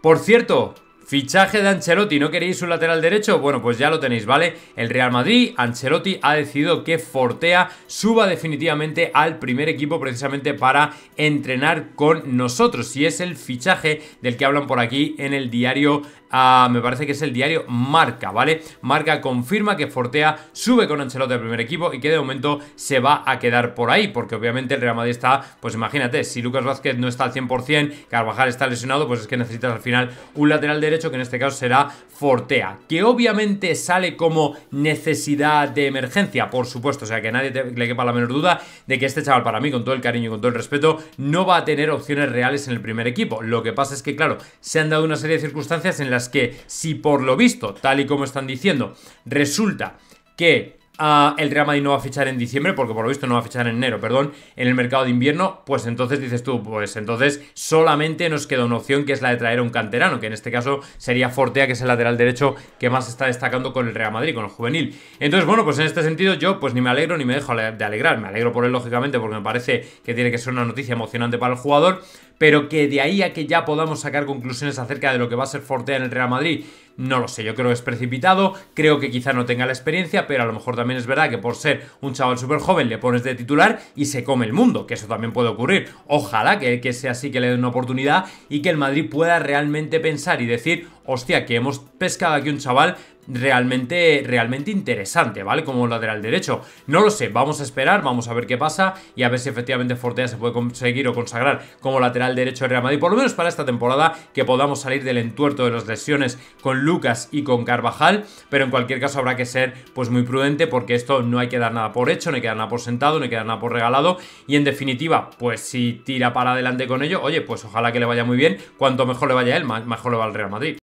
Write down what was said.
Por cierto, Fichaje de Ancelotti, ¿no queréis un lateral derecho? Bueno, pues ya lo tenéis, ¿vale? El Real Madrid, Ancelotti ha decidido que Fortea suba definitivamente al primer equipo precisamente para entrenar con nosotros. Y es el fichaje del que hablan por aquí en el diario, ah, me parece que es el diario Marca, ¿vale? Marca confirma que Fortea sube con Ancelotti al primer equipo y que de momento se va a quedar por ahí, porque obviamente el Real Madrid está, pues imagínate, si Lucas Vázquez no está al 100%, Carvajal está lesionado, pues es que necesitas al final un lateral derecho hecho que en este caso será Fortea, que obviamente sale como necesidad de emergencia, por supuesto, o sea que nadie le quepa la menor duda de que este chaval para mí, con todo el cariño y con todo el respeto, no va a tener opciones reales en el primer equipo. Lo que pasa es que, claro, se han dado una serie de circunstancias en las que, si por lo visto, tal y como están diciendo, resulta que el Real Madrid no va a fichar en diciembre, porque por lo visto no va a fichar en enero, perdón, en el mercado de invierno, pues entonces dices tú, pues entonces solamente nos queda una opción que es la de traer a un canterano, que en este caso sería Fortea, que es el lateral derecho que más está destacando con el Real Madrid, con el juvenil. Entonces, bueno, pues en este sentido yo pues ni me alegro ni me dejo de alegrar, me alegro por él lógicamente porque me parece que tiene que ser una noticia emocionante para el jugador, pero que de ahí a que ya podamos sacar conclusiones acerca de lo que va a ser Fortea en el Real Madrid, no lo sé, yo creo que es precipitado, creo que quizá no tenga la experiencia, pero a lo mejor también es verdad que por ser un chaval súper joven le pones de titular y se come el mundo, que eso también puede ocurrir. Ojalá que, que sea así, que le den una oportunidad y que el Madrid pueda realmente pensar y decir, hostia, que hemos pescado aquí un chaval realmente, realmente interesante, ¿vale? Como lateral derecho. No lo sé, vamos a esperar, vamos a ver qué pasa y a ver si efectivamente Fortea se puede conseguir o consagrar como lateral derecho de Real Madrid, por lo menos para esta temporada, que podamos salir del entuerto de las lesiones con Lucas y con Carvajal, pero en cualquier caso habrá que ser pues muy prudente porque esto no hay que dar nada por hecho, no hay que dar nada por sentado, no hay que dar nada por regalado y en definitiva, pues si tira para adelante con ello, oye, pues ojalá que le vaya muy bien, cuanto mejor le vaya él, mejor le va al Real Madrid.